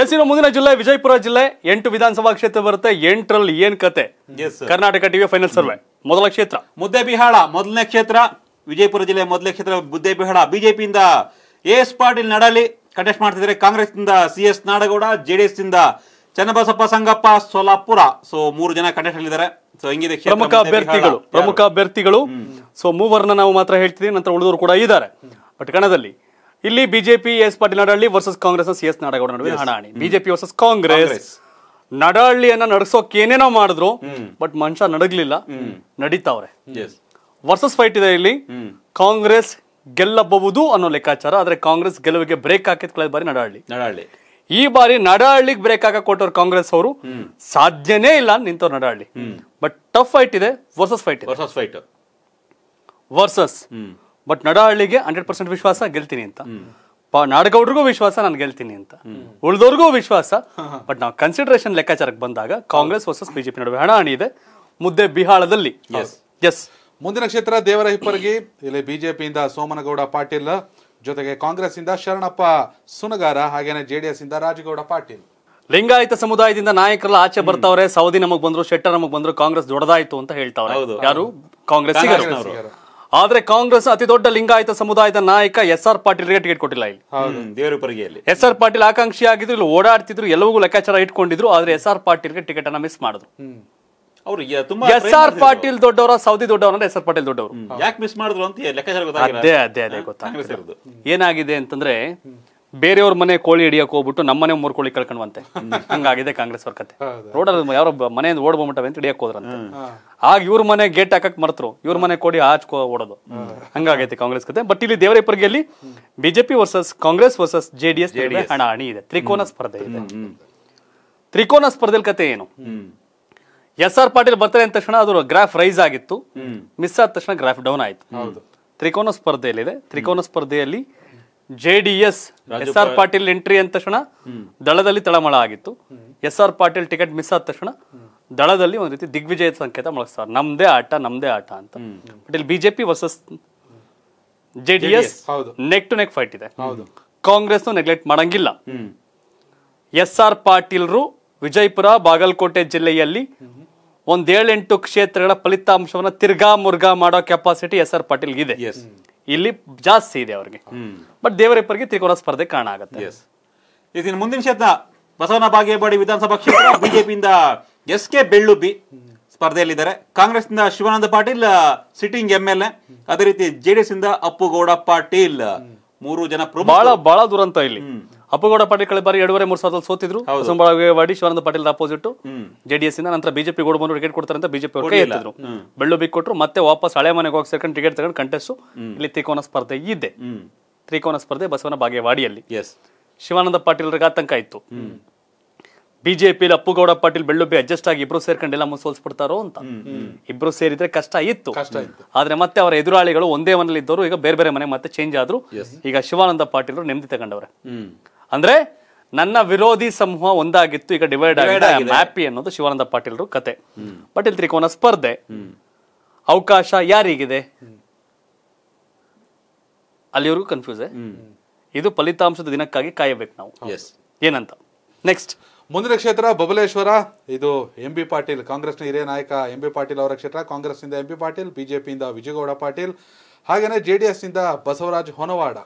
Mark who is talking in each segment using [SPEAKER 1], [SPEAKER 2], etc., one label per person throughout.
[SPEAKER 1] ಎಲ್ಸಿನ ಮುಂದಿನ ಜಿಲ್ಲೆ ವಿಜಯಪುರ ಜಿಲ್ಲೆ ಎಂಟು ವಿಧಾನಸಭಾ ಕ್ಷೇತ್ರ ಬರುತ್ತೆ ಎಂಟರಲ್ಲಿ ಏನ್ ಕತೆ ಕರ್ನಾಟಕ ಟಿವಿ ಫೈನಲ್ ಸರ್ವೆ ಮೊದಲ ಕ್ಷೇತ್ರ ಮುದ್ದೆ ಬಿಹಾಳ ಮೊದಲನೇ ಕ್ಷೇತ್ರ ವಿಜಯಪುರ ಜಿಲ್ಲೆ ಮೊದಲನೇ ಕ್ಷೇತ್ರ
[SPEAKER 2] ಮುದ್ದೆ ಬಿಹಾಳ ಬಿಜೆಪಿಯಿಂದ ಎಸ್ ಪಾಟೀಲ್ ನಡಲಿ ಕಂಟೆಸ್ಟ್ ಮಾಡ್ತಿದ್ರೆ ಕಾಂಗ್ರೆಸ್ ನಿಂದ ಸಿ ಎಸ್ ನಾಡಗೌಡ ಜೆಡಿಎಸ್ ನಿಂದ ಚನ್ನಬಸಪ್ಪ ಸಂಗಪ್ಪ ಸೋಲಾಪುರ ಸೊ ಮೂರು ಜನ ಕಂಟೆಸ್ಟ್ ಇದ್ದಾರೆ
[SPEAKER 1] ಸೊ ಹಿಂಗಿದೆ ಪ್ರಮುಖ ಅಭ್ಯರ್ಥಿಗಳು ಪ್ರಮುಖ ಅಭ್ಯರ್ಥಿಗಳು ಸೊ ಮೂವರನ್ನ ನಾವು ಮಾತ್ರ ಹೇಳ್ತೀವಿ ನಂತರ ಉಳಿದವರು ಕೂಡ ಇದ್ದಾರೆ ಕಣದಲ್ಲಿ ಇಲ್ಲಿ BJP S Patil Nadahalli versus Congress C S Nadagouda ನಡುವೆ ಹಣಾಣಿ ಬಿಜೆಪಿ ವರ್ಸಸ್ ಕಾಂಗ್ರೆಸ್ ನಡಹಳ್ಳಿಯನ್ನ ನಡೆಸೋಕೆ ಏನೇನೋ ಮಾಡಿದ್ರು ಬಟ್ ಮನುಷ್ಯ ನಡಗ್ಲಿಲ್ಲ ನಡೀತಾವ್ರೆ ವರ್ಸಸ್ ಫೈಟ್ ಇದೆ ಇಲ್ಲಿ ಕಾಂಗ್ರೆಸ್ ಗೆಲ್ಲಬಹುದು ಅನ್ನೋ ಲೆಕ್ಕಾಚಾರ ಆದ್ರೆ ಕಾಂಗ್ರೆಸ್ ಗೆಲುವಿಗೆ ಬ್ರೇಕ್ ಹಾಕಿದ ಕಳೆದ ಬಾರಿ ನಡಹಳ್ಳಿ ನಡಹಳ್ಳಿ ಈ ಬಾರಿ ನಡಹಳ್ಳಿಗೆ ಬ್ರೇಕ್ ಹಾಕ ಕೊಟ್ಟವ್ರು ಕಾಂಗ್ರೆಸ್ ಅವರು ಸಾಧ್ಯನೇ ಇಲ್ಲ ನಿಂತವ್ರು ನಡಹಳ್ಳಿ ಬಟ್ ಟಫ್ ಫೈಟ್ ಇದೆ versus fight versus fight versus but ನಡಹಳ್ಳಿಗೆ ಹಂಡ್ರೆಡ್ ಪರ್ಸೆಂಟ್ ವಿಶ್ವಾಸ ಗೆಲ್ತೀನಿ ಅಂತ ನಾಡಗೌಡ್ರಿಗೂ ವಿಶ್ವಾಸ ನಾನು ಗೆಲ್ತೀನಿ ಅಂತ ಉಳಿದವ್ರಿಗೂ ವಿಶ್ವಾಸ ಬಟ್ ನಾವು ಕನ್ಸಿಡರೇಷನ್ ಲೆಕ್ಕಾಚಾರಕ್ಕೆ ಬಂದಾಗ ಕಾಂಗ್ರೆಸ್ ವರ್ಸಸ್ ಬಿಜೆಪಿ ನಡುವೆ ಹಣ ಇದೆ ಮುದ್ದೆ ಬಿಹಾಳದಲ್ಲಿ ಎಸ್ ಮುಂದಿನ ಕ್ಷೇತ್ರ ದೇವರ ಹಿಪ್ಪರಗಿ ಇಲ್ಲಿ ಬಿಜೆಪಿಯಿಂದ ಸೋಮನಗೌಡ ಪಾಟೀಲ್ ಜೊತೆಗೆ ಕಾಂಗ್ರೆಸ್ ಇಂದ ಶರಣಪ್ಪ ಸುನಗಾರ ಹಾಗೇನೆ ಜೆಡಿಎಸ್ ಇಂದ ರಾಜಗೌಡ ಪಾಟೀಲ್ ಲಿಂಗಾಯತ ಸಮುದಾಯದಿಂದ ನಾಯಕರೆಲ್ಲ ಆಚೆ ಬರ್ತಾವ್ರೆ ಸೌದಿ ನಮಗ್ ಬಂದ್ರು ಶೆಟ್ಟರ್ ನಮಗ್ ಬಂದ್ರು ಕಾಂಗ್ರೆಸ್ ದೊಡ್ಡದಾಯ್ತು ಅಂತ ಹೇಳ್ತಾವ್ರೆ ಯಾರು ಕಾಂಗ್ರೆಸ್ ಆದ್ರೆ ಕಾಂಗ್ರೆಸ್ ಅತಿ ದೊಡ್ಡ ಲಿಂಗಾಯತ ಸಮುದಾಯದ ನಾಯಕ ಎಸ್ ಆರ್ ಪಾಟೀಲ್ಗೆ ಟಿಕೆಟ್ ಕೊಟ್ಟಿಲ್ಲ ಇಲ್ಲಿ
[SPEAKER 2] ದೇವರಪರಿಗೆಯಲ್ಲಿ
[SPEAKER 1] ಎಸ್ ಆರ್ ಪಾಟೀಲ್ ಆಕಾಂಕ್ಷಿ ಆಗಿದ್ರು ಇಲ್ಲಿ ಓಡಾಡ್ತಿದ್ರು ಎಲ್ಲವೂ ಲೆಕ್ಕಾಚಾರ ಇಟ್ಕೊಂಡಿದ್ರು ಆದ್ರೆ ಎಸ್ ಆರ್ ಪಾಟೀಲ್ಗೆ ಟಿಕೆಟ್ ಅನ್ನ ಮಿಸ್ ಮಾಡಿದ್ರು
[SPEAKER 2] ತುಂಬಾ ಎಸ್ ಆರ್
[SPEAKER 1] ಪಾಟೀಲ್ ದೊಡ್ಡವರ ಸೌದಿ ದೊಡ್ಡವರ ಎಸ್ ಆರ್ ಪಾಟೀಲ್ ದೊಡ್ಡವರು ಯಾಕೆ
[SPEAKER 2] ಮಿಸ್ ಮಾಡಿದ್ರು ಅಂತ ಅದೇ ಅದೇ ಅದೇ
[SPEAKER 1] ಗೊತ್ತಾಗ ಏನಾಗಿದೆ ಅಂತಂದ್ರೆ ಬೇರೆಯವ್ರ ಮನೆ ಕೋಳಿ ಹಿಡಿಯಕ್ಕೆ ಹೋಗ್ಬಿಟ್ಟು ಮನೆ ಮೂರು ಕೋಳಿ ಕಳ್ಕೊಂಡ್ವಂತೆ ಹಂಗಾಗಿದೆ ಕಾಂಗ್ರೆಸ್ ವರ್ಕತೆ ರೋಡಲ್ಲಿ ಯಾರೋ ಮನೆಯಿಂದ ಓಡ್ ಅಂತ ಹಿಡಿಯಕ್ಕೆ ಹೋದ್ರಂತೆ ಆಗ ಇವ್ರ ಮನೆ ಗೇಟ್ ಹಾಕಕ್ ಮರ್ತರು ಇವ್ರ ಮನೆ ಕೋಡಿ ಆಚ್ಕೋ ಓಡೋದು ಹಂಗಾಗೈತೆ ಕಾಂಗ್ರೆಸ್ ಕತೆ ಬಟ್ ಇಲ್ಲಿ ದೇವರೇಪರ್ಗೆಯಲ್ಲಿ BJP versus Congress versus J D S ಅಣಿ ಇದೆ ತ್ರಿಕೋನ ಸ್ಪರ್ಧೆ ಇದೆ ತ್ರಿಕೋನ ಸ್ಪರ್ಧೆಲ್ ಕತೆ ಏನು ಎಸ್ ಆರ್ ಪಾಟೀಲ್ ಬರ್ತಾರೆ ಅಂದ ತಕ್ಷಣ ಅದು ಗ್ರಾಫ್ ರೈಸ್ ಆಗಿತ್ತು ಮಿಸ್ ಆದ ತಕ್ಷಣ ಗ್ರಾಫ್ ಡೌನ್ ಆಯ್ತು ತ್ರಿಕೋನ ಸ್ಪರ್ಧೆಯಲ್ಲಿದೆ ತ್ರಿಕೋನ ಸ್ಪರ್ಧೆಯಲ್ಲಿ JDS S S R Patil entry ಅಂದ ತಕ್ಷಣ ದಳದಲ್ಲಿ ತಳಮಳ ಆಗಿತ್ತು S R Patil ticket miss ಆದ ತಕ್ಷಣ ದಳದಲ್ಲಿ ಒಂದು ರೀತಿ ದಿಗ್ವಿಜಯ ಸಂಕೇತ ಮೊಳಸ್ತಾರೆ ನಮ್ದೇ ಆಟ ನಮ್ದೇ ಆಟ ಅಂತ ಬಟ್ ಇಲ್ಲಿ BJP versus J neck to neck fight ಇದೆ ಕಾಂಗ್ರೆಸ್ ನೆಗ್ಲೆಕ್ಟ್ ಮಾಡಂಗಿಲ್ಲ ಎಸ್ ಆರ್ ಪಾಟೀಲ್ರು ವಿಜಯಪುರ ಬಾಗಲಕೋಟೆ ಜಿಲ್ಲೆಯಲ್ಲಿ ಒಂದೇಳೆಂಟು ಕ್ಷೇತ್ರಗಳ ಫಲಿತಾಂಶವನ್ನ ತಿರ್ಗಾ ಮುರ್ಗಾ ಮಾಡೋ ಕೆಪಾಸಿಟಿ ಎಸ್ ಆರ್ ಪಾಟೀಲ್ ಇದೆ ಇಲ್ಲಿ ಜಾಸ್ತಿ ಇದೆ ಅವ್ರಿಗೆ ಬಟ್ ದೇವರಿಬ್ಬರಿಗೆ ತ್ರಿಕೋನ ಸ್ಪರ್ಧೆ ಕಾರಣ ಆಗುತ್ತೆ ಇದಿನ ಮುಂದಿನ ಶಬ್ದ
[SPEAKER 2] ಬಸವನ ಬಾಗೇಬಾಡಿ ವಿಧಾನಸಭಾ ಕ್ಷೇತ್ರ ಬಿಜೆಪಿಯಿಂದ ಎಸ್ ಕೆ ಬೆಳ್ಳುಬ್ಬಿ ಸ್ಪರ್ಧೆಯಲ್ಲಿದ್ದಾರೆ ನಿಂದ Shivananda Patil sitting M L A ಅದೇ ರೀತಿ ಜೆಡಿಎಸ್ ಇಂದ ಅಪ್ಪುಗೌಡ
[SPEAKER 1] ಪಾಟೀಲ್ ಮೂರು ಜನ ಬಹಳ ಬಹಳ ದುರಂತ ಇಲ್ಲಿ ಅಪ್ಪಗೌಡ ಪಾಟೀಲ್ ಕಳೆದ ಬಾರಿ ಎರಡೂವರೆ ಮೂರು ಸಾವಿರದಲ್ಲಿ ಸೋತಿದ್ರು ಹೊಸಂಬಳವಾಡಿ ಶಿವಾನಂದ ಪಾಟೀಲ್ ಅಪೋಸಿಟ್ ಜೆಡಿಎಸ್ ಇಂದ ನಂತರ ಬಿಜೆಪಿ ಗೋಡ್ ಬಂದು ಟಿಕೆಟ್ ಕೊಡ್ತಾರೆ ಅಂತ ಬಿಜೆಪಿ ಅವರು ಬೆಳ್ಳು ಬಿಕ್ ಕೊಟ್ಟರು ಮತ್ತೆ ವಾಪಸ್ ಹಳೆ ಮನೆಗೆ ಹೋಗಿ ಸೆಕೆಂಡ್ ಟಿಕೆಟ್ ತಗೊಂಡು ಕಂಟೆಸ್ಟ್ ಇಲ್ಲಿ ತ್ರಿಕೋನ ಸ್ಪರ್ಧೆ ಇದೆ ತ್ರಿಕೋನ ಸ್ಪರ್ಧೆ ಬಸವನ ಬಾಗೇವಾಡಿಯಲ್ಲಿ ಶಿವಾನಂದ ಪಾಟೀಲ್ರಿಗೆ ಆತಂಕ ಇತ್ತು ಬಿಜೆಪಿಲಿ ಅಪ್ಪುಗೌಡ ಪಾಟೀಲ್ ಬೆಳ್ಳುಬ್ಬಿ ಅಡ್ಜಸ್ಟ್ ಆಗಿ ಇಬ್ರು ಸೇರ್ಕೊಂಡೆಲ್ಲ ಬಿಡ್ತಾರೋ ಅಂತ ಇಬ್ರು ಸೇರಿದ್ರೆ ಕಷ್ಟ ಇತ್ತು ಆದ್ರೆ ಮತ್ತೆ ಅವರ ಎದುರಾಳಿಗಳು ಒಂದೇ ಮನೇಲಿ ಇದ್ದವರು ಈಗ ಬೇರೆ ಬೇರೆ ಮನೆ ಮತ್ತೆ ಚೇಂಜ್ ಆದ್ರು ಈಗ ಶಿವಾನಂದ ಪಾಟೀಲ್ ನೆಮ್ಮದಿ ತಗೊಂಡವ್ರೆ ಅಂದ್ರೆ ನನ್ನ ವಿರೋಧಿ ಸಮೂಹ ಒಂದಾಗಿತ್ತು ಈಗ ಡಿವೈಡ್ ಆಗಿದೆ ಮ್ಯಾಪಿ ಅನ್ನೋದು ಶಿವಾನಂದ ಪಾಟೀಲ್ರು ಕತೆ ಪಾಟೀಲ್ ತ್ರಿಕೋನ ಸ್ಪರ್ಧೆ ಅವಕಾಶ ಯಾರಿಗಿದೆ ಅಲ್ಲಿವರೆಗೂ ಕನ್ಫ್ಯೂಸ್ ಇದು ಫಲಿತಾಂಶದ ದಿನಕ್ಕಾಗಿ ಕಾಯಬೇಕು ನಾವು ಏನಂತ ನೆಕ್ಸ್ಟ್ ಮುಂದಿನ ಕ್ಷೇತ್ರ ಬಬಲೇಶ್ವರ ಇದು ಎಂ ಬಿ ಪಾಟೀಲ್ ಕಾಂಗ್ರೆಸ್ನ ಹಿರಿಯ ನಾಯಕ ಎಂ ಬಿ ಪಾಟೀಲ್ ಅವರ ಕ್ಷೇತ್ರ ಕಾಂಗ್ರೆಸ್ನಿಂದ ಎಂ ಬಿ ಪಾಟೀಲ್ ಬಿಜೆಪಿಯಿಂದ ವಿಜಯಗೌಡ ಪಾಟೀಲ್ ಹಾಗೆಯೇ ಜೆ ಡಿ ಎಸ್ನಿಂದ ಬಸವರಾಜ್ ಹೊನವಾಡ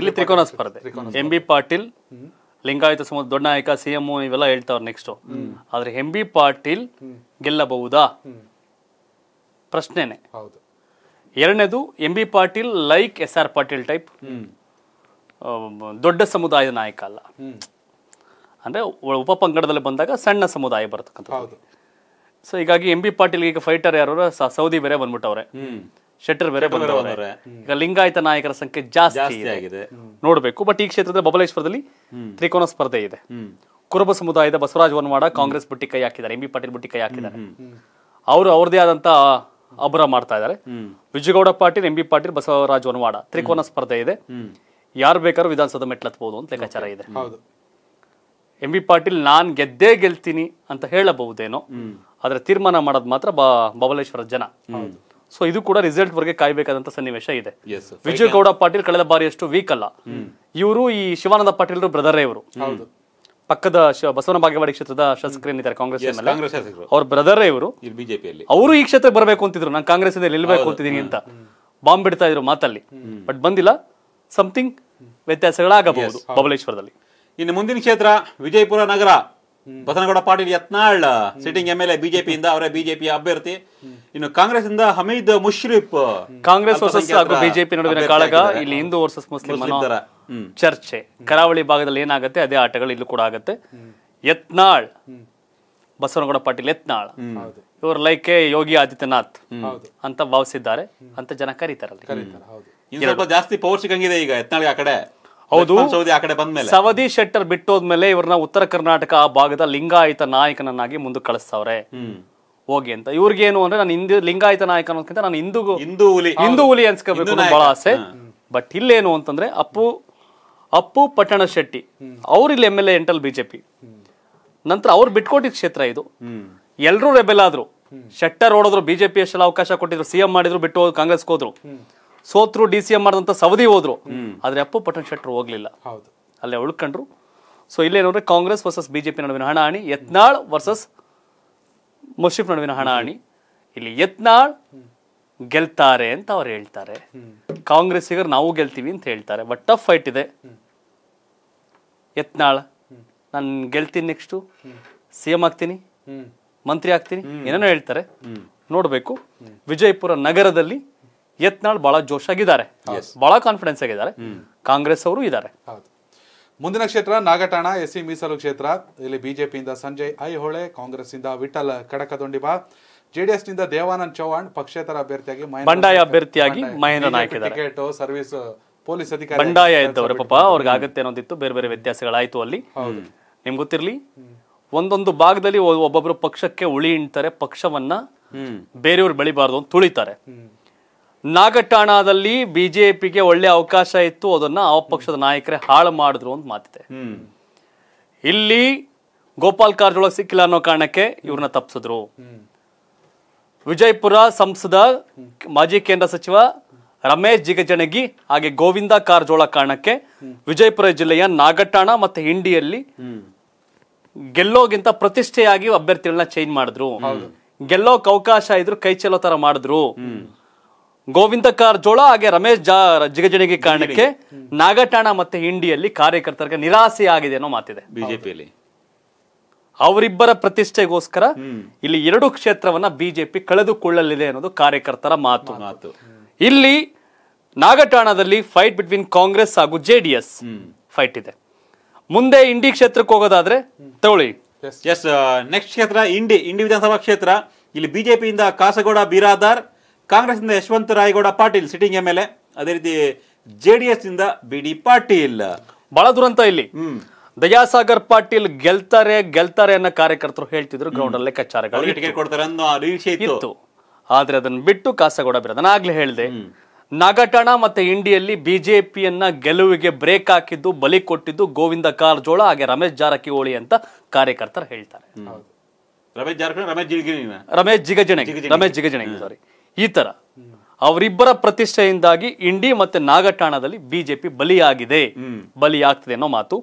[SPEAKER 1] ಇಲ್ಲಿ ತ್ರಿಕೋನ ಸ್ಪರ್ಧೆ ಎಂಬಿ ಪಾಟೀಲ್ ಲಿಂಗಾಯತ ಸಮೂಹ ದೊಡ್ಡ ನಾಯಕ ಸಿ ಎಂ ಇವೆಲ್ಲ ಹೇಳ್ತಾವ್ ನೆಕ್ಸ್ಟ್ ಆದ್ರೆ ಎಂ ಬಿ ಪಾಟೀಲ್ ಗೆಲ್ಲಬಹುದಾ ಪ್ರಶ್ನೆನೆ ಎರಡನೇದು M B Patil like S R Patil type ದೊಡ್ಡ ಸಮುದಾಯದ ನಾಯಕ ಅಲ್ಲ ಅಂದ್ರೆ ಉಪ ಪಂಗಡದಲ್ಲಿ ಬಂದಾಗ ಸಣ್ಣ ಸಮುದಾಯ ಬರ್ತಕ್ಕಂಥ ಸೊ ಹೀಗಾಗಿ ಎಂ ಬಿ ಪಾಟೀಲ್ ಈಗ ಫೈಟರ್ ಯಾರು ಸೌದಿ ಬೇರೆ ಬಂದ್ಬಿಟ್ಟವ್ರೆ ಶೆಟ್ಟರ್ ಬೇರೆ ಬಂದವರೆ ಈಗ ಲಿಂಗಾಯತ ನಾಯಕರ ಸಂಖ್ಯೆ ಜಾಸ್ತಿ ಆಗಿದೆ ನೋಡಬೇಕು ಬಟ್ ಈ ಕ್ಷೇತ್ರದ ಬಬಲೇಶ್ವರದಲ್ಲಿ ತ್ರಿಕೋನ ಸ್ಪರ್ಧೆ ಇದೆ ಕುರುಬ ಸಮುದಾಯದ ಬಸವರಾಜ್ ವನ್ವಾಡ ಕಾಂಗ್ರೆಸ್ ಬುಟ್ಟಿ ಕೈ ಹಾಕಿದ್ದಾರೆ ಎಂ ಬಿ ಪಾಟೀಲ್ ಬುಟ್ಟಿ ಕೈ ಹಾಕಿದ್ದಾರೆ ಅವರು ಅವ್ರದೇ ಆದಂತ ಅಬ್ರ ಮಾಡ್ತಾ ಇದಾರೆ ವಿಜಯಗೌಡ ಪಾಟೀಲ್ ಎಂ ಬಿ ಪಾಟೀಲ್ ಬಸವರಾಜ್ ವನವಾಡ ತ್ರಿಕೋನ ಸ್ಪರ್ಧೆ ಇದೆ ಯಾರು ಬೇಕಾದ್ರೂ ವಿಧಾನಸೌಧ ಮೆಟ್ಲತ್ಬಹುದು ಅಂತ ಲೆಕ್ಕಾಚಾರ ಇದೆ ಎಂ ಬಿ ಪಾಟೀಲ್ ನಾನ್ ಗೆದ್ದೇ ಗೆಲ್ತೀನಿ ಅಂತ ಹೇಳಬಹುದೇನೋ ಆದ್ರೆ ತೀರ್ಮಾನ ಮಾಡೋದು ಮಾತ್ರ ಬಬಲೇಶ್ವರ ಜನ ಸೊ ಇದು ಕೂಡ ರಿಸಲ್ಟ್ ವರೆಗೆ ಕಾಯಬೇಕಾದಂತ ಸನ್ನಿವೇಶ ಇದೆ ವಿಜಯ್ ಗೌಡ ಪಾಟೀಲ್ ಕಳೆದ ಬಾರಿ ಅಷ್ಟು ವೀಕ್ ಅಲ್ಲ ಇವರು ಈ ಶಿವಾನಂದ ಪಾಟೀಲ್ ಬ್ರದರ್ ಇವರು ಪಕ್ಕದ ಬಸವನ ಬಾಗೇವಾಡಿ ಕ್ಷೇತ್ರದ ಶಾಸಕರೇನಿದ್ದಾರೆ ಕಾಂಗ್ರೆಸ್ ಅವ್ರ ಬ್ರದರೇ ಇವರು ಬಿಜೆಪಿಯಲ್ಲಿ ಅವರು ಈ ಕ್ಷೇತ್ರಕ್ಕೆ ಬರಬೇಕು ಅಂತಿದ್ರು ನಾನು ಕಾಂಗ್ರೆಸ್ ಇಂದ ನಿಲ್ಬೇಕು ಅಂತಿದ್ದೀನಿ ಅಂತ ಬಾಂಬ್ ಬಿಡ್ತಾ ಇದ್ರು ಮಾತಲ್ಲಿ ಬಟ್ ಬಂದಿಲ್ಲ ಸಮಥಿಂಗ್ ವ್ಯತ್ಯಾಸಗಳಾಗಬಹುದು ಬಬಲೇಶ್ವರದಲ್ಲಿ
[SPEAKER 2] ಇನ್ನು ಮುಂದಿನ ಕ್ಷೇತ್ರ ವಿಜಯಪುರ ನಗರ Basanagouda Patil Yatnal sitting M L A ಬಿಜೆಪಿಯಿಂದ ಅವರೇ ಬಿಜೆಪಿಯ ಅಭ್ಯರ್ಥಿ ಇನ್ನು ಕಾಂಗ್ರೆಸ್ ಇಂದ ಹಮೀದ್ ಮುಷ್ರಿಫ್ ಕಾಂಗ್ರೆಸ್ ವರ್ಸಸ್ ಬಿಜೆಪಿ ನಡುವಿನ ಕಾಳಗ ಇಲ್ಲಿ ಹಿಂದೂ
[SPEAKER 1] ವರ್ಸಸ್ ಮುಸ್ಲಿಂ ಚರ್ಚೆ ಕರಾವಳಿ ಭಾಗದಲ್ಲಿ ಏನಾಗುತ್ತೆ ಅದೇ ಆಟಗಳು ಇಲ್ಲೂ ಕೂಡ ಆಗುತ್ತೆ ಯತ್ನಾಳ್ ಬಸವನಗೌಡ ಪಾಟೀಲ್ ಯತ್ನಾಳ್ ಇವರು ಲೈಕ್ ಯೋಗಿ ಆದಿತ್ಯನಾಥ್ ಅಂತ ಭಾವಿಸಿದ್ದಾರೆ ಅಂತ ಜನ ಕರೀತಾರಲ್ಲ ಸ್ವಲ್ಪ ಜಾಸ್ತಿ ಸಿಗಂಗಿದೆ ಈಗ ಯತ್ನಾಳ್ ಆ ಕಡೆ ಹೌದು ಸೌದಿ ಆ ಕಡೆ ಸವದಿ ಶೆಟ್ಟರ್ ಬಿಟ್ಟೋದ್ಮೇಲೆ ಇವ್ರನ್ನ ಉತ್ತರ ಕರ್ನಾಟಕ ಆ ಭಾಗದ ಲಿಂಗಾಯತ ನಾಯಕನನ್ನಾಗಿ ಮುಂದೆ ಕಳಿಸ್ತಾವ್ರೆ ಹೋಗಿ ಅಂತ ಏನು ಅಂದ್ರೆ ನಾನು ಹಿಂದೂ ಲಿಂಗಾಯತ ನಾಯಕ ಅನ್ನೋದ್ಕಿಂತ ನಾನು ಹಿಂದೂ ಹಿಂದೂ ಹುಲಿ ಹಿಂದೂ ಹುಲಿ ಅನ್ಸ್ಕೋಬೇಕು ಬಹಳ ಆಸೆ ಬಟ್ ಇಲ್ಲೇನು ಅಂತಂದ್ರೆ ಅಪ್ಪು ಅಪ್ಪು ಪಟ್ಟಣ ಶೆಟ್ಟಿ ಅವ್ರ ಇಲ್ಲಿ ಎಮ್ ಎಲ್ ಎ ಎಂಟಲ್ ಬಿಜೆಪಿ ನಂತರ ಅವ್ರು ಬಿಟ್ಕೊಟ್ಟಿದ್ ಕ್ಷೇತ್ರ ಇದು ಎಲ್ಲರೂ ರೆಬೆಲ್ ಆದ್ರು ಶೆಟ್ಟರ್ ಓಡೋದ್ರು ಬಿಜೆಪಿ ಅಷ್ಟೆಲ್ಲ ಅವಕಾಶ ಕೊಟ್ಟಿದ್ರು ಸಿಎಂ ಮಾಡಿದ್ರು ಬಿಟ್ಟು ಹೋದ್ರು ಕಾಂಗ್ರೆಸ್ಗೆ ಹೋದ್ರು ಸೋತ್ರು ಡಿ ಸಿ ಎಂ ಮಾಡಿದಂಥ ಸವದಿ ಹೋದ್ರು ಆದರೆ ಅಪ್ಪು ಪಟನ್ ಶೆಟ್ಟರು ಹೋಗ್ಲಿಲ್ಲ ಹೌದು ಅಲ್ಲೇ ಉಳ್ಕೊಂಡ್ರು ಸೊ ಇಲ್ಲೇನಂದ್ರೆ ಕಾಂಗ್ರೆಸ್ ವರ್ಸಸ್ ಬಿಜೆಪಿ ನಡುವಿನ ಹಣಾಹಣಿ ಯತ್ನಾಳ್ ವರ್ಸಸ್ ಮುಷಿಫ್ ನಡುವಿನ ಹಣಾಹಣಿ ಇಲ್ಲಿ ಯತ್ನಾಳ್ ಗೆಲ್ತಾರೆ ಅಂತ ಅವ್ರು ಹೇಳ್ತಾರೆ ಕಾಂಗ್ರೆಸ್ಸಿಗರು ನಾವು ಗೆಲ್ತೀವಿ ಅಂತ ಹೇಳ್ತಾರೆ ಬಟ್ ಟಫ್ ಫೈಟ್ ಇದೆ ಯತ್ನಾಳ್ ನಾನು ಗೆಲ್ತೀನಿ ನೆಕ್ಸ್ಟ್ ಸಿ ಎಂ ಆಗ್ತೀನಿ ಮಂತ್ರಿ ಆಗ್ತೀನಿ ಏನೇನೋ ಹೇಳ್ತಾರೆ ನೋಡಬೇಕು ವಿಜಯಪುರ ನಗರದಲ್ಲಿ ಯತ್ನಾಳ್ ಬಹಳ ಜೋಶ್ ಆಗಿದ್ದಾರೆ ಬಹಳ ಕಾನ್ಫಿಡೆನ್ಸ್ ಆಗಿದ್ದಾರೆ ಕಾಂಗ್ರೆಸ್ ಅವರು ಇದ್ದಾರೆ ಮುಂದಿನ ಕ್ಷೇತ್ರ ನಾಗಠಾಣ ಎಸ್ಸಿ ಮೀಸಲು ಕ್ಷೇತ್ರ ಇಲ್ಲಿ ಬಿಜೆಪಿಯಿಂದ ಸಂಜಯ್ ಐಹೊಳೆ ಕಾಂಗ್ರೆಸ್ ಇಂದ ವಿಠಲ್ ಕಡಕದೊಂಡಿಬಾ ಜೆಡಿಎಸ್ ನಿಂದ ದೇವಾನಂದ್ ಚೌಹಾಣ್ ಪಕ್ಷೇತರ ಅಭ್ಯರ್ಥಿಯಾಗಿ ಬಂಡಾಯ ಅಭ್ಯರ್ಥಿಯಾಗಿ Mahendra Naik ticket
[SPEAKER 2] service police ಅಧಿಕಾರಿ ಬಂಡಾಯ ಇದ್ದವರು ಪಾಪ ಅವ್ರಿಗೆ
[SPEAKER 1] ಆಗತ್ತೆ ಅನ್ನೋದಿತ್ತು ಬೇರೆ ಬೇರೆ ವ್ಯತ್ಯಾಸಗಳಾಯ್ತು ಅಲ್ಲಿ ನಿಮ್ಗೆ ಗೊತ್ತಿರ್ಲಿ ಒಂದೊಂದು ಭಾಗದಲ್ಲಿ ಒಬ್ಬೊಬ್ರು ಪಕ್ಷಕ್ಕೆ ಉಳಿ ಇಣ್ತಾರೆ ಪಕ್ಷವನ್ನ ಬೇರೆಯವ್ರು ಬೆಳಿಬಾರ್ದು ಅಂತ ತುಳಿತಾರೆ ನಾಗಠಾಣದಲ್ಲಿ ಬಿಜೆಪಿಗೆ ಒಳ್ಳೆ ಅವಕಾಶ ಇತ್ತು ಅದನ್ನ ಆ ಪಕ್ಷದ ನಾಯಕರೇ ಹಾಳು ಮಾಡಿದ್ರು ಅಂತ ಮಾತಿದೆ ಇಲ್ಲಿ ಗೋಪಾಲ್ ಕಾರಜೋಳ ಸಿಕ್ಕಿಲ್ಲ ಅನ್ನೋ ಕಾರಣಕ್ಕೆ ಇವ್ರನ್ನ ತಪ್ಪಿಸಿದ್ರು ವಿಜಯಪುರ ಸಂಸದ ಮಾಜಿ ಕೇಂದ್ರ ಸಚಿವ ರಮೇಶ್ ಜಿಗಜಣಗಿ ಹಾಗೆ ಗೋವಿಂದ ಕಾರಜೋಳ ಕಾರಣಕ್ಕೆ ವಿಜಯಪುರ ಜಿಲ್ಲೆಯ ನಾಗಠಾಣ ಮತ್ತೆ ಇಂಡಿಯಲ್ಲಿ ಗೆಲ್ಲೋಗಿಂತ ಪ್ರತಿಷ್ಠೆಯಾಗಿ ಅಭ್ಯರ್ಥಿಗಳನ್ನ ಚೇಂಜ್ ಮಾಡಿದ್ರು ಗೆಲ್ಲೋಕ್ ಅವಕಾಶ ಇದ್ರು ಕೈ ಚೆಲ್ಲೋ ತರ ಮಾಡಿದ್ರು ಗೋವಿಂದ ಕಾರಜೋಳ ಹಾಗೆ ರಮೇಶ್ ಜಾ ಕಾರಣಕ್ಕೆ ನಾಗಠಾಣ ಮತ್ತೆ ಇಂಡಿಯಲ್ಲಿ ಕಾರ್ಯಕರ್ತರಿಗೆ ನಿರಾಸೆ ಆಗಿದೆ ಅನ್ನೋ ಮಾತಿದೆ ಬಿಜೆಪಿಯಲ್ಲಿ ಅವರಿಬ್ಬರ ಪ್ರತಿಷ್ಠೆಗೋಸ್ಕರ ಇಲ್ಲಿ ಎರಡು ಕ್ಷೇತ್ರವನ್ನ ಬಿಜೆಪಿ ಕಳೆದುಕೊಳ್ಳಲಿದೆ ಅನ್ನೋದು ಕಾರ್ಯಕರ್ತರ ಮಾತು ಇಲ್ಲಿ ನಾಗಠಾಣದಲ್ಲಿ ಫೈಟ್ ಬಿಟ್ವೀನ್ ಕಾಂಗ್ರೆಸ್ ಹಾಗೂ ಜೆ ಡಿ ಎಸ್ ಫೈಟ್ ಇದೆ ಮುಂದೆ ಇಂಡಿ ಕ್ಷೇತ್ರಕ್ಕೆ ಹೋಗೋದಾದ್ರೆ ತಗೊಳ್ಳಿ ಎಸ್ ನೆಕ್ಸ್ಟ್ uh, ಕ್ಷೇತ್ರ ಇಂಡಿ ಇಂಡಿ
[SPEAKER 2] ವಿಧಾನಸಭಾ ಕ್ಷೇತ್ರ ಇಲ್ಲಿ ಬಿಜೆಪಿಯಿಂದ ಕಾಸಗೋಡ ಬಿರಾದಾರ್ ಕಾಂಗ್ರೆಸ್ನಿಂದ Yashwant Raygouda Patil
[SPEAKER 1] sitting M L A ಅದೇ ರೀತಿ ಜೆ ಡಿ ಎಸ್ ನಿಂದ ಬಿ ಡಿ ಪಾಟೀಲ್ ಬಹಳ ದುರಂತ ಇಲ್ಲಿ ದಯಾಸಾಗರ್ ಪಾಟೀಲ್ ಗೆಲ್ತಾರೆ ಗೆಲ್ತಾರೆ ಅನ್ನೋ ಕಾರ್ಯಕರ್ತರು ಹೇಳ್ತಿದ್ರು ಗ್ರೌಂಡ್ ಅಲ್ಲಿ ಲೆಕ್ಕಾಚಾರಗಳು ಟಿಕೆಟ್ ಅನ್ನೋ ನಿರೀಕ್ಷೆ ಇತ್ತು ಆದ್ರೆ ಅದನ್ನ ಬಿಟ್ಟು ಕಾಸಗೌಡ ನಾನು ಆಗ್ಲೇ ಹೇಳಿದೆ ನಾಗಠಾಣ ಮತ್ತೆ ಇಂಡಿಯಲ್ಲಿ ಬಿಜೆಪಿಯನ್ನ ಗೆಲುವಿಗೆ ಬ್ರೇಕ್ ಹಾಕಿದ್ದು ಬಲಿ ಕೊಟ್ಟಿದ್ದು ಗೋವಿಂದ ಕಾರಜೋಳ ಹಾಗೆ ರಮೇಶ್ ಜಾರಕಿಹೊಳಿ ಅಂತ ಕಾರ್ಯಕರ್ತರು ಹೇಳ್ತಾರೆ
[SPEAKER 2] ರಮೇಶ್ ಜಾರಕಿಹೊಳಿ
[SPEAKER 1] ರಮೇಶ್ ಜಿಗಜಿಣಗಿ ರಮೇಶ್ ಜಿಗಜಣೆ ರಮೇಶ್ ಸಾರಿ ಈ ತರ ಅವರಿಬ್ಬರ ಪ್ರತಿಷ್ಠೆಯಿಂದಾಗಿ ಇಂಡಿ ಮತ್ತೆ ನಾಗಠಾಣದಲ್ಲಿ ಬಿಜೆಪಿ ಬಲಿಯಾಗಿದೆ ಬಲಿಯಾಗ್ತದೆ ಅನ್ನೋ ಮಾತು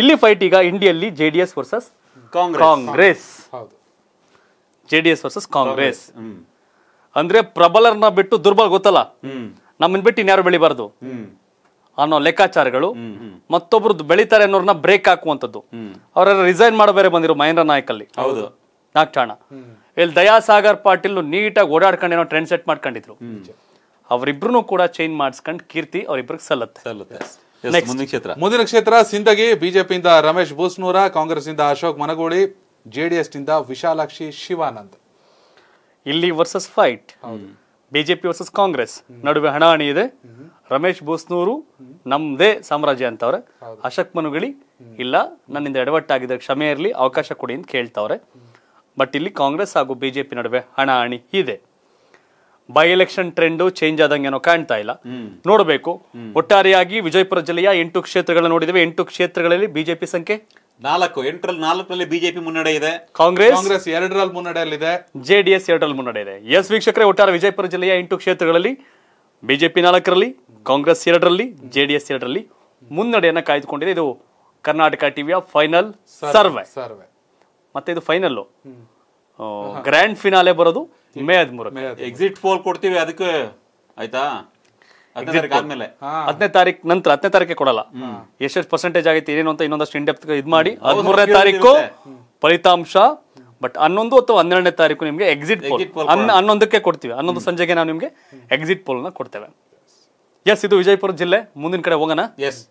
[SPEAKER 1] ಇಲ್ಲಿ ಫೈಟ್ ಈಗ ಇಂಡಿಯಲ್ಲಿ JDS versus Congress JDS versus Congress ಅಂದ್ರೆ ಪ್ರಬಲರನ್ನ ಬಿಟ್ಟು ದುರ್ಬಲ ಗೊತ್ತಲ್ಲ ನಮ್ಮನ್ ಬಿಟ್ಟು ಇನ್ಯಾರು ಬೆಳಿಬಾರ್ದು ಅನ್ನೋ ಲೆಕ್ಕಾಚಾರಗಳು ಮತ್ತೊಬ್ರದ್ದು ಬೆಳಿತಾರೆ ಅನ್ನೋರ್ನ ಬ್ರೇಕ್ ಹಾಕುವಂತದ್ದು ಅವರೆಲ್ಲ ರಿಸೈನ್ ಮಾಡೋ ಬೇರೆ ಬಂದಿರೋ ಮಹೇಂದ್ರ ನಾಯಕಲ್ಲಿ ಹೌದು ನಾಗಠಾಣ ಇಲ್ಲಿ ದಯಾಸಾಗರ್ ಪಾಟೀಲ್ ನೀಟಾಗಿ ಓಡಾಡ್ಕೊಂಡು ಏನೋ ಟ್ರೆಂಡ್ ಸೆಟ್ ಮಾಡ್ಕೊಂಡಿದ್ರು ಅವರಿಬ್ರು ಕೂಡ ಚೇಂಜ್ ಮಾಡಿಸ್ಕೊಂಡು ಕೀರ್ತಿ ಅವರಿಬ್ರಿಗೆ ಸಲ್ಲತ್ತೆ ಸಲ್ಲುತ್ತೆ ಮುಂದಿನ ಕ್ಷೇತ್ರ ಮುಂದಿನ ಕ್ಷೇತ್ರ ಸಿಂದಗಿ ಬಿಜೆಪಿಯಿಂದ ರಮೇಶ್ ಬೂಸ್ನೂರ ಕಾಂಗ್ರೆಸ್ ಇಂದ ಅಶೋಕ್ ಮನಗೋಳಿ ಜೆಡಿಎಸ್ ನಿಂದ ವಿಶಾಲಾಕ್ಷಿ ಶಿವಾನಂದ್ ಇಲ್ಲಿ versus fight BJP versus Congress ನಡುವೆ ಹಣಾಹಣಿ ಇದೆ ರಮೇಶ್ ಬೂಸ್ನೂರು ನಮ್ದೇ ಸಾಮ್ರಾಜ್ಯ ಅಂತವ್ರೆ ಅಶೋಕ್ ಮನುಗಳಿ ಇಲ್ಲ ನನ್ನಿಂದ ಎಡವಟ್ಟಾಗಿದೆ ಕ್ಷಮೆ ಇರಲಿ ಅವಕಾಶ ಕೊಡಿ ಅಂತ ಕೇಳ್ತಾವ್ರೆ ಬಟ್ ಇಲ್ಲಿ ಕಾಂಗ್ರೆಸ್ ಹಾಗೂ ಬಿಜೆಪಿ ನಡುವೆ ಹಣಾಹಣಿ ಇದೆ ಬೈ ಎಲೆಕ್ಷನ್ ಟ್ರೆಂಡ್ ಚೇಂಜ್ ಆದಂಗೇನೋ ಕಾಣ್ತಾ ಇಲ್ಲ ನೋಡಬೇಕು ಒಟ್ಟಾರೆಯಾಗಿ ವಿಜಯಪುರ ಜಿಲ್ಲೆಯ ಎಂಟು ಕ್ಷೇತ್ರಗಳನ್ನು ನೋಡಿದ್ರೆ ಎಂಟು ಕ್ಷೇತ್ರಗಳಲ್ಲಿ ಬಿಜೆಪಿ ಸಂಖ್ಯೆ
[SPEAKER 2] ನಾಲ್ಕು ಎಂಟರಲ್ಲಿ ನಾಲ್ಕರಲ್ಲಿ ಬಿಜೆಪಿ ಮುನ್ನಡೆ ಇದೆ
[SPEAKER 1] ಕಾಂಗ್ರೆಸ್ ಕಾಂಗ್ರೆಸ್ ಎರಡರಲ್ಲಿ ಮುನ್ನಡೆಯಲ್ಲಿದೆ ಜೆ ಡಿ ಎಸ್ ಎರಡರಲ್ಲಿ ಮುನ್ನಡೆ ಇದೆ ಎಸ್ ವೀಕ್ಷಕರೇ ಒಟ್ಟಾರೆ ವಿಜಯಪುರ ಜಿಲ್ಲೆಯ ಎಂಟು ಕ್ಷೇತ್ರಗಳಲ್ಲಿ ಬಿಜೆಪಿ ನಾಲ್ಕರಲ್ಲಿ ಕಾಂಗ್ರೆಸ್ ಎರಡರಲ್ಲಿ ಜೆ ಡಿ ಎಸ್ ಎರಡರಲ್ಲಿ ಮುನ್ನಡೆಯನ್ನು ಕಾಯ್ದುಕೊಂಡಿದೆ ಇದು ಕರ್ನಾಟಕ ಟಿವಿಯ ಫೈನಲ್ ಸರ್ವೆ ಸರ್ವೆ ಮತ್ತೆ ಇದು ಫೈನಲ್ ಗ್ರ್ಯಾಂಡ್ ಫಿನಾಲೆ ಬರೋದು ಮೇ ಹದಿಮೂರು ಎಕ್ಸಿಟ್ ಪೋಲ್ ಕೊಡ್ತೀವಿ ಅದಕ್ಕೆ ಆಯ್ತಾ ಹತ್ತನೇ ತಾರೀಕು ನಂತರ ಹತ್ತನೇ ತಾರೀಕೆ ಕೊಡಲ್ಲ ಎಷ್ಟೆಷ್ಟು ಪರ್ಸೆಂಟೇಜ್ ಆಗೈತೆ ಏನೇನು ಅಂತ ಇನ್ನೊಂದಷ್ಟು ಇಂಡೆಪ್ತ್ ಇದು ಮಾಡಿ ಹದಿಮೂರನೇ ತಾರೀಕು ಫಲಿತಾಂಶ ಬಟ್ ಹನ್ನೊಂದು ಅಥವಾ ಹನ್ನೆರಡನೇ ತಾರೀಕು ನಿಮಗೆ ಎಕ್ಸಿಟ್ ಪೋಲ್ ಹನ್ನೊಂದಕ್ಕೆ ಕೊಡ್ತೀವಿ ಹನ್ನೊಂದು ಸಂಜೆಗೆ ನಾವು ನಿಮಗೆ ಎಕ್ಸಿಟ್ ಪೋಲ್ನ ಕೊಡ್ತೇವೆ ಎಸ್ ಇದು ವಿಜಯಪುರ ಜಿಲ್ಲೆ ಮುಂದಿನ ಕಡೆ ಹೋಗೋಣ ಎಸ್